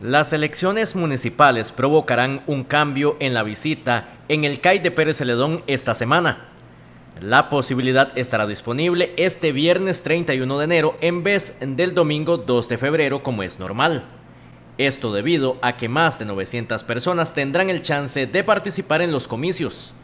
Las elecciones municipales provocarán un cambio en la visita en el CAI de Pérez Celedón esta semana. La posibilidad estará disponible este viernes 31 de enero en vez del domingo 2 de febrero como es normal. Esto debido a que más de 900 personas tendrán el chance de participar en los comicios.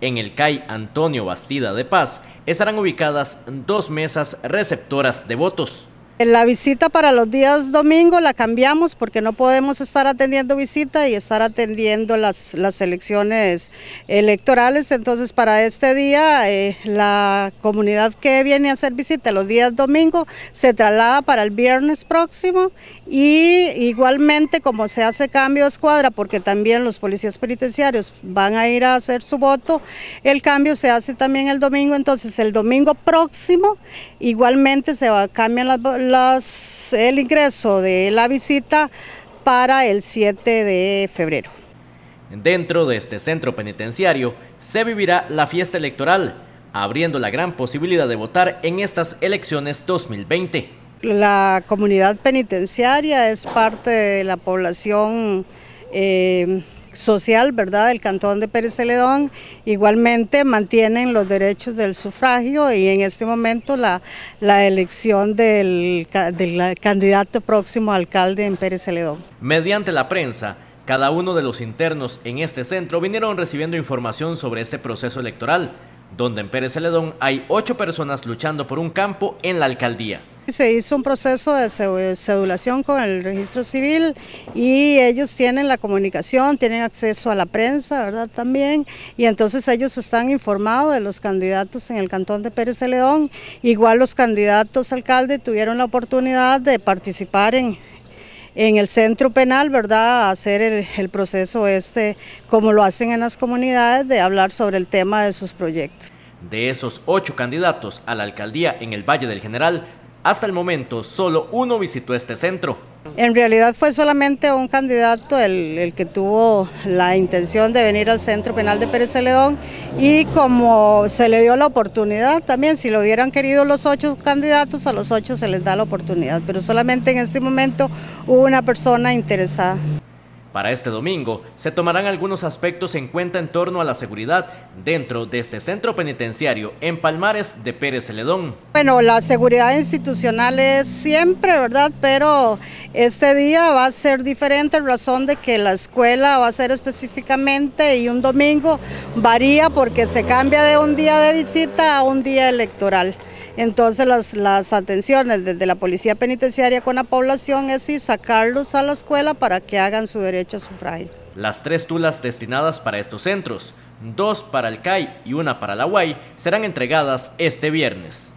En el CAI Antonio Bastida de Paz estarán ubicadas dos mesas receptoras de votos. Eh, la visita para los días domingo la cambiamos porque no podemos estar atendiendo visita y estar atendiendo las, las elecciones electorales. Entonces para este día eh, la comunidad que viene a hacer visita los días domingo se traslada para el viernes próximo y igualmente como se hace cambio de escuadra porque también los policías penitenciarios van a ir a hacer su voto, el cambio se hace también el domingo. Entonces el domingo próximo igualmente se cambian las el ingreso de la visita para el 7 de febrero. Dentro de este centro penitenciario se vivirá la fiesta electoral, abriendo la gran posibilidad de votar en estas elecciones 2020. La comunidad penitenciaria es parte de la población eh, social, ¿verdad?, del Cantón de Pérez Celedón. Igualmente mantienen los derechos del sufragio y en este momento la, elección del, del candidato próximo alcalde en Pérez Celedón. Mediante la prensa, cada uno de los internos en este centro vinieron recibiendo información sobre este proceso electoral, donde en Pérez Celedón hay ocho personas luchando por un campo en la alcaldía. Se hizo un proceso de cedulación eh, con el registro civil y ellos tienen la comunicación, tienen acceso a la prensa, ¿verdad? También, y entonces ellos están informados de los candidatos en el cantón de Pérez Celedón. Igual los candidatos alcalde tuvieron la oportunidad de participar en, en el centro penal, ¿verdad?, hacer el, el, proceso este, como lo hacen en las comunidades, de hablar sobre el tema de sus proyectos. De esos ocho candidatos a la alcaldía en el Valle del General, hasta el momento, solo uno visitó este centro. En realidad fue solamente un candidato el, que tuvo la intención de venir al Centro Penal de Pérez Celedón y como se le dio la oportunidad también, si lo hubieran querido los ocho candidatos, a los ocho se les da la oportunidad, pero solamente en este momento hubo una persona interesada. Para este domingo se tomarán algunos aspectos en cuenta en torno a la seguridad dentro de este centro penitenciario en Palmares de Pérez Celedón. Bueno, la seguridad institucional es siempre, ¿verdad? Pero este día va a ser diferente en razón de que la escuela va a ser específicamente y un domingo varía porque se cambia de un día de visita a un día electoral. Entonces las, las atenciones desde la policía penitenciaria con la población es y sacarlos a la escuela para que hagan su derecho a sufragio. Las tres tulas destinadas para estos centros, dos para el CAI y una para la UAI, serán entregadas este viernes.